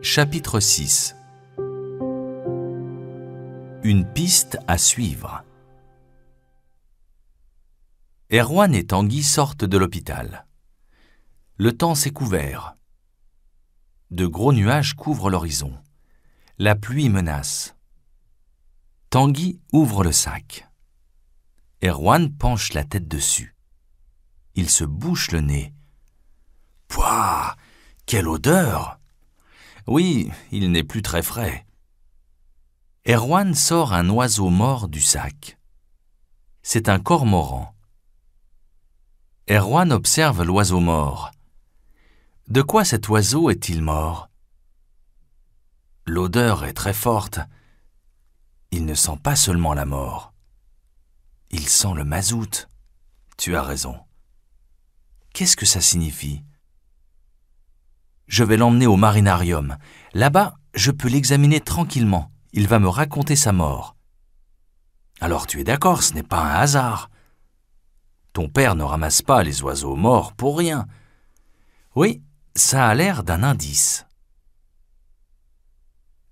Chapitre 6 Une piste à suivre Erwan et Tanguy sortent de l'hôpital. Le temps s'est couvert. De gros nuages couvrent l'horizon. La pluie menace. Tanguy ouvre le sac. Erwan penche la tête dessus. Il se bouche le nez. Pouah Quelle odeur Oui, il n'est plus très frais. Erwan sort un oiseau mort du sac. C'est un cormoran. Erwan observe l'oiseau mort. De quoi cet oiseau est-il mort L'odeur est très forte. Il ne sent pas seulement la mort. Il sent le mazout. Tu as raison. Qu'est-ce que ça signifie Je vais l'emmener au marinarium. Là-bas, je peux l'examiner tranquillement. Il va me raconter sa mort. Alors tu es d'accord, ce n'est pas un hasard. Ton père ne ramasse pas les oiseaux morts pour rien. Oui, ça a l'air d'un indice.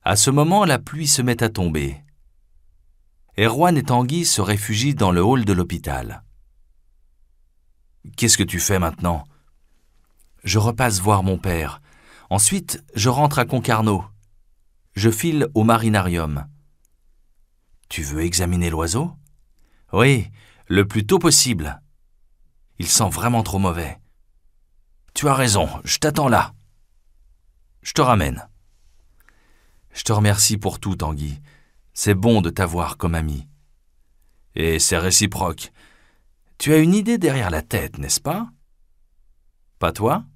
À ce moment, la pluie se met à tomber. Erwan et Tanguy se réfugient dans le hall de l'hôpital. Qu'est-ce que tu fais maintenant Je repasse voir mon père. Ensuite, je rentre à Concarneau. Je file au marinarium. Tu veux examiner l'oiseau Oui, le plus tôt possible. Il sent vraiment trop mauvais. Tu as raison, je t'attends là. Je te ramène. Je te remercie pour tout, Tanguy c'est bon de t'avoir comme ami. Et c'est réciproque. Tu as une idée derrière la tête, n'est-ce pas Pas toi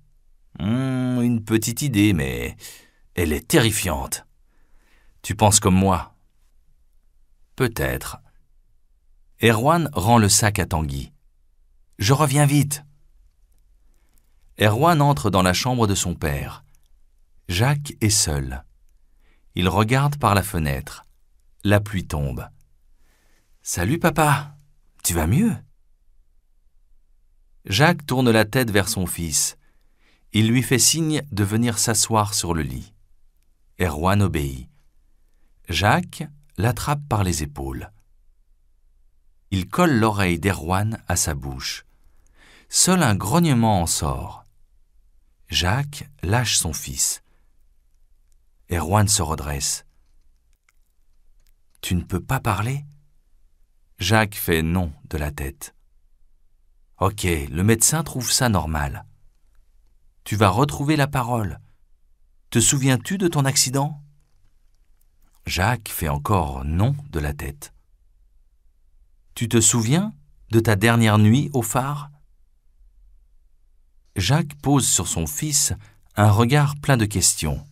hmm, Une petite idée, mais elle est terrifiante. Tu penses comme moi Peut-être. Erwan rend le sac à Tanguy. Je reviens vite. Erwan entre dans la chambre de son père. Jacques est seul. Il regarde par la fenêtre. La pluie tombe. Salut papa, tu vas mieux Jacques tourne la tête vers son fils. Il lui fait signe de venir s'asseoir sur le lit. Erwan obéit. Jacques l'attrape par les épaules. Il colle l'oreille d'Erwan à sa bouche. Seul un grognement en sort. Jacques lâche son fils. Erwan se redresse. Tu ne peux pas parler Jacques fait non de la tête. Ok, le médecin trouve ça normal. Tu vas retrouver la parole. Te souviens-tu de ton accident Jacques fait encore non de la tête. Tu te souviens de ta dernière nuit au phare Jacques pose sur son fils un regard plein de questions.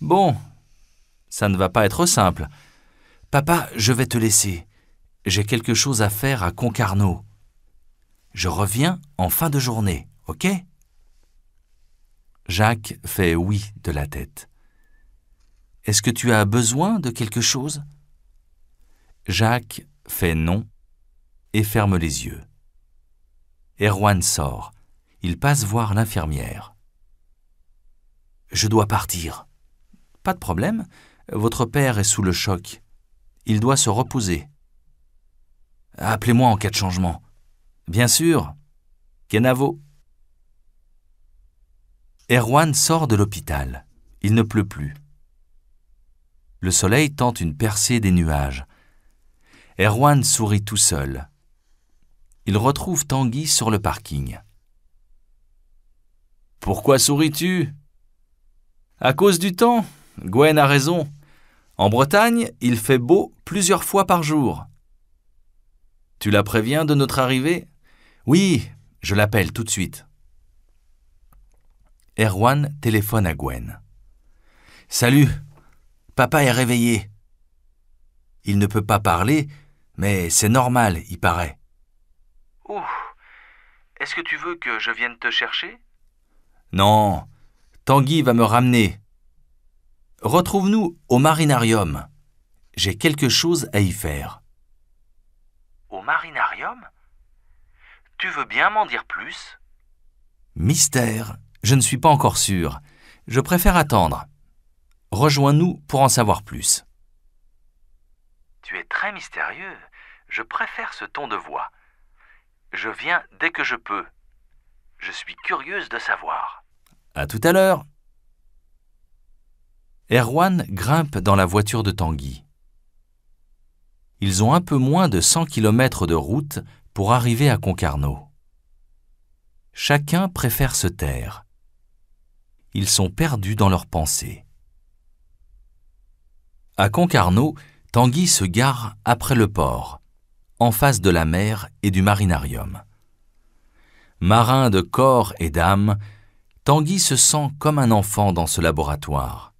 Bon, ça ne va pas être simple. Papa, je vais te laisser. J'ai quelque chose à faire à Concarneau. Je reviens en fin de journée, ok Jacques fait oui de la tête. Est-ce que tu as besoin de quelque chose Jacques fait non et ferme les yeux. Erwan sort. Il passe voir l'infirmière. Je dois partir. Pas de problème, votre père est sous le choc. Il doit se reposer. Appelez-moi en cas de changement. Bien sûr. Kenavo. Erwan sort de l'hôpital. Il ne pleut plus. Le soleil tente une percée des nuages. Erwan sourit tout seul. Il retrouve Tanguy sur le parking. Pourquoi souris-tu À cause du temps. Gwen a raison. En Bretagne, il fait beau plusieurs fois par jour. Tu la préviens de notre arrivée Oui, je l'appelle tout de suite. Erwan téléphone à Gwen. Salut, papa est réveillé. Il ne peut pas parler, mais c'est normal, il paraît. Ouh, est-ce que tu veux que je vienne te chercher Non, Tanguy va me ramener. Retrouve-nous au marinarium. J'ai quelque chose à y faire. Au marinarium Tu veux bien m'en dire plus Mystère, je ne suis pas encore sûr. Je préfère attendre. Rejoins-nous pour en savoir plus. Tu es très mystérieux. Je préfère ce ton de voix. Je viens dès que je peux. Je suis curieuse de savoir. À tout à l'heure. Erwan grimpe dans la voiture de Tanguy. Ils ont un peu moins de 100 km de route pour arriver à Concarneau. Chacun préfère se taire. Ils sont perdus dans leurs pensées. À Concarneau, Tanguy se gare après le port, en face de la mer et du marinarium. Marin de corps et d'âme, Tanguy se sent comme un enfant dans ce laboratoire.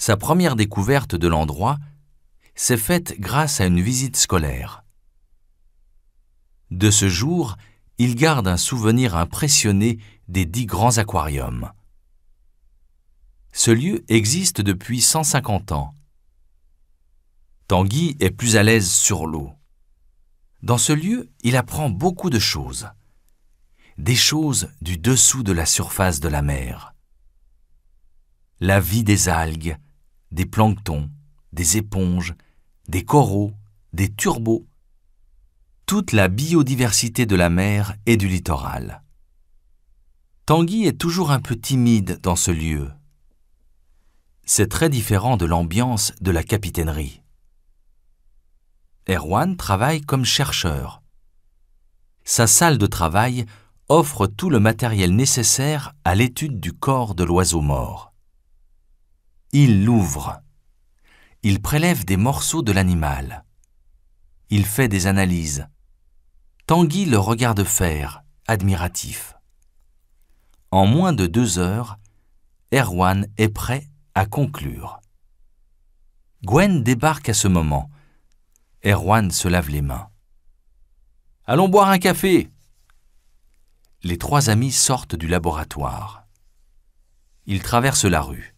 Sa première découverte de l'endroit s'est faite grâce à une visite scolaire. De ce jour, il garde un souvenir impressionné des dix grands aquariums. Ce lieu existe depuis 150 ans. Tanguy est plus à l'aise sur l'eau. Dans ce lieu, il apprend beaucoup de choses. Des choses du dessous de la surface de la mer. La vie des algues, des planctons, des éponges, des coraux, des turbots, toute la biodiversité de la mer et du littoral. Tanguy est toujours un peu timide dans ce lieu. C'est très différent de l'ambiance de la capitainerie. Erwan travaille comme chercheur. Sa salle de travail offre tout le matériel nécessaire à l'étude du corps de l'oiseau mort. Il l'ouvre. Il prélève des morceaux de l'animal. Il fait des analyses. Tanguy le regarde faire, admiratif. En moins de deux heures, Erwan est prêt à conclure. Gwen débarque à ce moment. Erwan se lave les mains. Allons boire un café. Les trois amis sortent du laboratoire. Ils traversent la rue.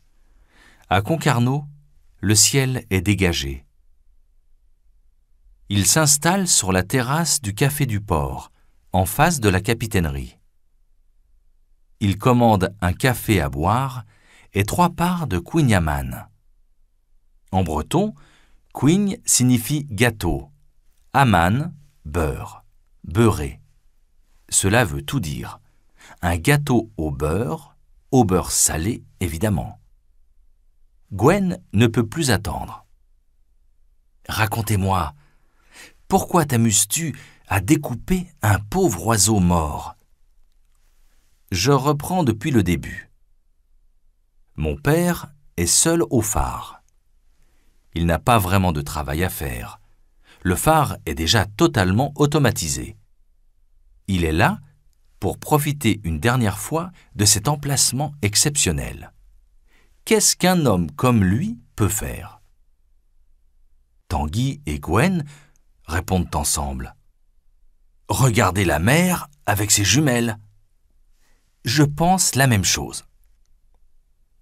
À Concarneau, le ciel est dégagé. Il s'installe sur la terrasse du Café du Port, en face de la capitainerie. Il commande un café à boire et trois parts de quignaman. En breton, quign signifie gâteau, aman, beurre, beurré. Cela veut tout dire. Un gâteau au beurre, au beurre salé évidemment. Gwen ne peut plus attendre. Racontez-moi, pourquoi t'amuses-tu à découper un pauvre oiseau mort Je reprends depuis le début. Mon père est seul au phare. Il n'a pas vraiment de travail à faire. Le phare est déjà totalement automatisé. Il est là pour profiter une dernière fois de cet emplacement exceptionnel qu'est-ce qu'un homme comme lui peut faire Tanguy et Gwen répondent ensemble. Regardez la mer avec ses jumelles. Je pense la même chose.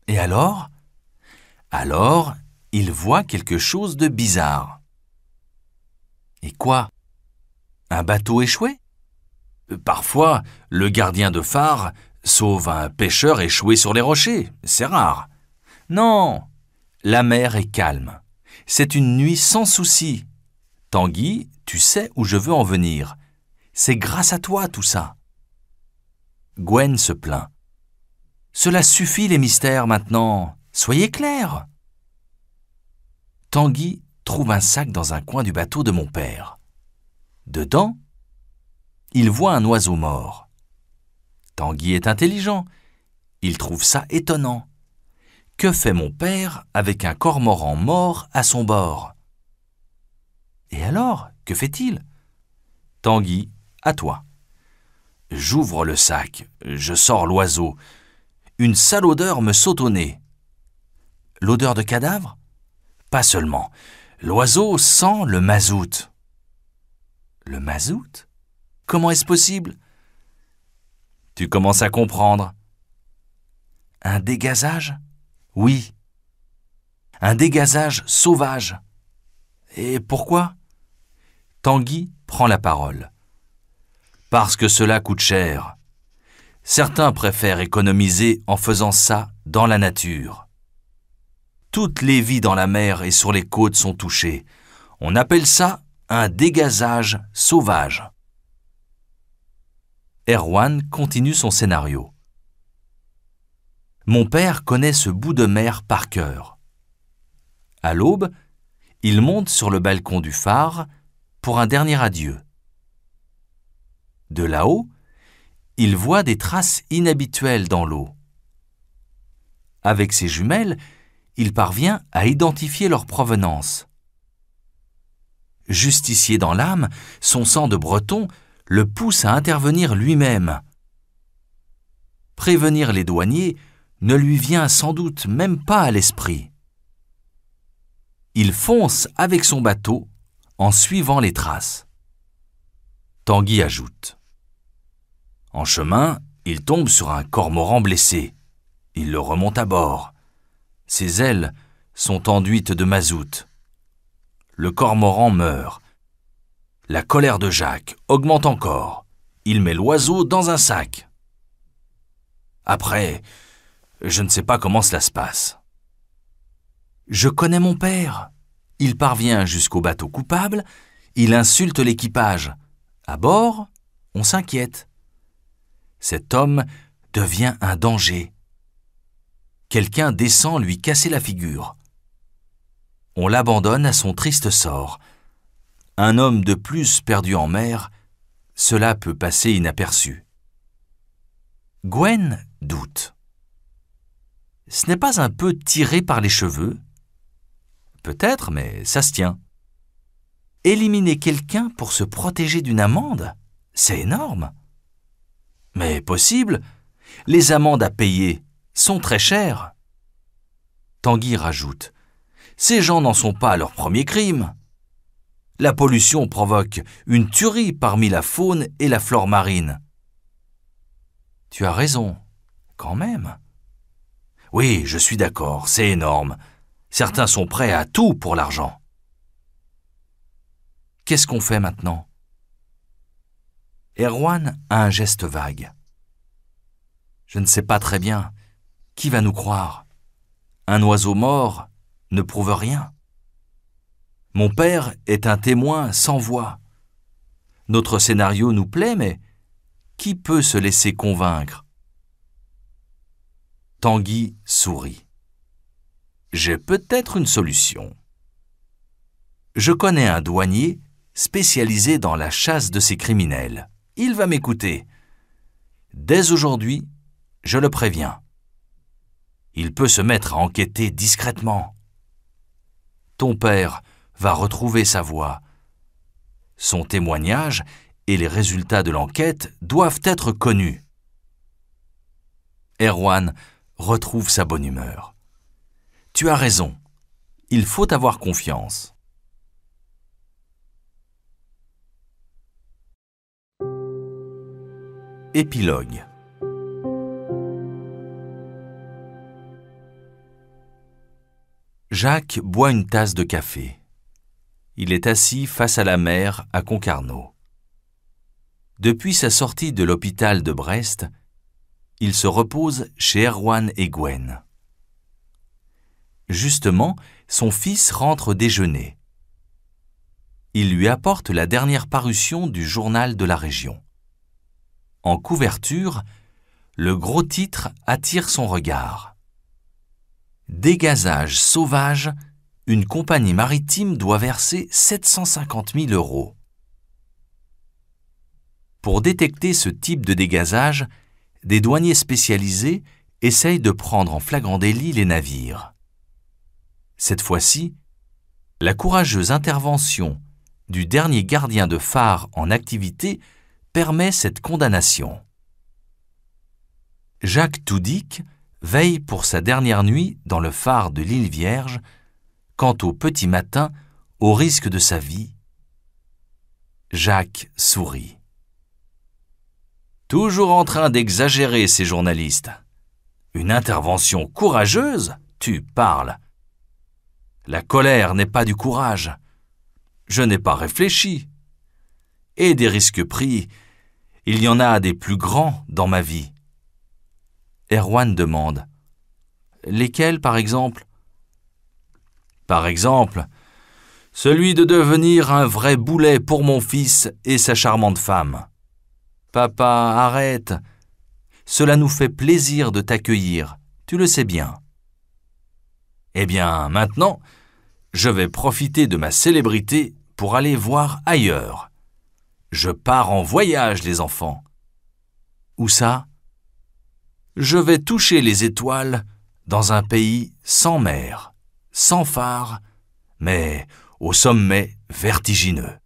Et alors Alors, il voit quelque chose de bizarre. Et quoi Un bateau échoué Parfois, le gardien de phare sauve un pêcheur échoué sur les rochers, c'est rare. Non La mer est calme. C'est une nuit sans souci. Tanguy, tu sais où je veux en venir. C'est grâce à toi tout ça. Gwen se plaint. Cela suffit les mystères maintenant. Soyez clairs. Tanguy trouve un sac dans un coin du bateau de mon père. Dedans, il voit un oiseau mort. Tanguy est intelligent. Il trouve ça étonnant. Que fait mon père avec un cormoran mort à son bord Et alors, que fait-il Tanguy, à toi. J'ouvre le sac, je sors l'oiseau. Une sale odeur me saute au nez. L'odeur de cadavre Pas seulement. L'oiseau sent le mazout. Le mazout Comment est-ce possible Tu commences à comprendre. Un dégazage oui. Un dégazage sauvage. Et pourquoi Tanguy prend la parole. Parce que cela coûte cher. Certains préfèrent économiser en faisant ça dans la nature. Toutes les vies dans la mer et sur les côtes sont touchées. On appelle ça un dégazage sauvage. Erwan continue son scénario. Mon père connaît ce bout de mer par cœur. À l'aube, il monte sur le balcon du phare pour un dernier adieu. De là-haut, il voit des traces inhabituelles dans l'eau. Avec ses jumelles, il parvient à identifier leur provenance. Justicier dans l'âme, son sang de breton le pousse à intervenir lui-même. Prévenir les douaniers ne lui vient sans doute même pas à l'esprit. Il fonce avec son bateau en suivant les traces. Tanguy ajoute. En chemin, il tombe sur un cormoran blessé. Il le remonte à bord. Ses ailes sont enduites de mazout. Le cormoran meurt. La colère de Jacques augmente encore. Il met l'oiseau dans un sac. Après, je ne sais pas comment cela se passe. Je connais mon père. Il parvient jusqu'au bateau coupable, il insulte l'équipage. À bord, on s'inquiète. Cet homme devient un danger. Quelqu'un descend lui casser la figure. On l'abandonne à son triste sort. Un homme de plus perdu en mer, cela peut passer inaperçu. Gwen doute ce n'est pas un peu tiré par les cheveux Peut-être, mais ça se tient. Éliminer quelqu'un pour se protéger d'une amende C'est énorme. Mais possible, les amendes à payer sont très chères. Tanguy rajoute Ces gens n'en sont pas à leur premier crime. La pollution provoque une tuerie parmi la faune et la flore marine. Tu as raison, quand même. Oui, je suis d'accord, c'est énorme. Certains sont prêts à tout pour l'argent. Qu'est-ce qu'on fait maintenant Erwan a un geste vague. Je ne sais pas très bien. Qui va nous croire Un oiseau mort ne prouve rien. Mon père est un témoin sans voix. Notre scénario nous plaît, mais qui peut se laisser convaincre Tanguy sourit. J'ai peut-être une solution. Je connais un douanier spécialisé dans la chasse de ces criminels. Il va m'écouter. Dès aujourd'hui, je le préviens. Il peut se mettre à enquêter discrètement. Ton père va retrouver sa voix. Son témoignage et les résultats de l'enquête doivent être connus. Erwan retrouve sa bonne humeur. Tu as raison, il faut avoir confiance. Épilogue Jacques boit une tasse de café. Il est assis face à la mer à Concarneau. Depuis sa sortie de l'hôpital de Brest, il se repose chez Erwan et Gwen. Justement, son fils rentre déjeuner. Il lui apporte la dernière parution du journal de la région. En couverture, le gros titre attire son regard. Dégazage sauvage, une compagnie maritime doit verser 750 000 euros. Pour détecter ce type de dégazage, des douaniers spécialisés essayent de prendre en flagrant délit les navires. Cette fois-ci, la courageuse intervention du dernier gardien de phare en activité permet cette condamnation. Jacques Toudic veille pour sa dernière nuit dans le phare de l'île Vierge, quant au petit matin, au risque de sa vie. Jacques sourit toujours en train d'exagérer ces journalistes. Une intervention courageuse Tu parles. La colère n'est pas du courage. Je n'ai pas réfléchi. Et des risques pris, il y en a des plus grands dans ma vie. Erwan demande. Lesquels, par exemple Par exemple, celui de devenir un vrai boulet pour mon fils et sa charmante femme. Papa, arrête. Cela nous fait plaisir de t'accueillir, tu le sais bien. Eh bien, maintenant, je vais profiter de ma célébrité pour aller voir ailleurs. Je pars en voyage, les enfants. Où ça Je vais toucher les étoiles dans un pays sans mer, sans phare, mais au sommet vertigineux.